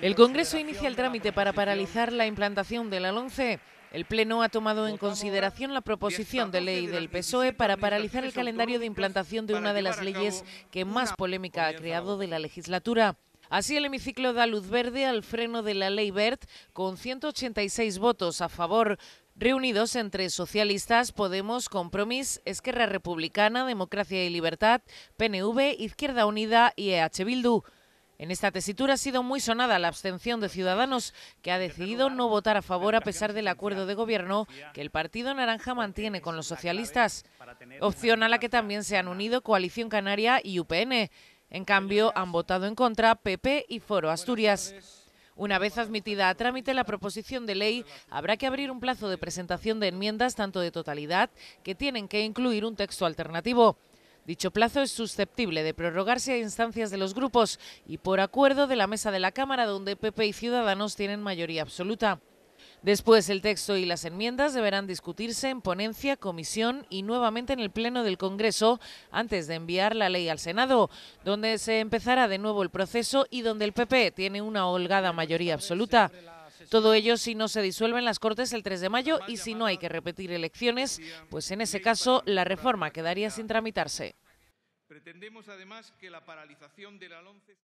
El Congreso inicia el trámite para paralizar la implantación de la LONCE. El Pleno ha tomado en consideración la proposición de ley del PSOE para paralizar el calendario de implantación de una de las leyes que más polémica ha creado de la legislatura. Así el hemiciclo da luz verde al freno de la ley BERT con 186 votos a favor, reunidos entre socialistas, Podemos, Compromís, Esquerra Republicana, Democracia y Libertad, PNV, Izquierda Unida y EH Bildu. En esta tesitura ha sido muy sonada la abstención de Ciudadanos, que ha decidido no votar a favor a pesar del acuerdo de gobierno que el Partido Naranja mantiene con los socialistas, opción a la que también se han unido Coalición Canaria y UPN. En cambio, han votado en contra PP y Foro Asturias. Una vez admitida a trámite la proposición de ley, habrá que abrir un plazo de presentación de enmiendas, tanto de totalidad, que tienen que incluir un texto alternativo. Dicho plazo es susceptible de prorrogarse a instancias de los grupos y por acuerdo de la mesa de la Cámara, donde PP y Ciudadanos tienen mayoría absoluta. Después, el texto y las enmiendas deberán discutirse en ponencia, comisión y nuevamente en el Pleno del Congreso antes de enviar la ley al Senado, donde se empezará de nuevo el proceso y donde el PP tiene una holgada mayoría absoluta. Todo ello si no se disuelven las Cortes el 3 de mayo y si no hay que repetir elecciones, pues en ese caso la reforma quedaría sin tramitarse. Pretendemos, además, que la paralización del alonce...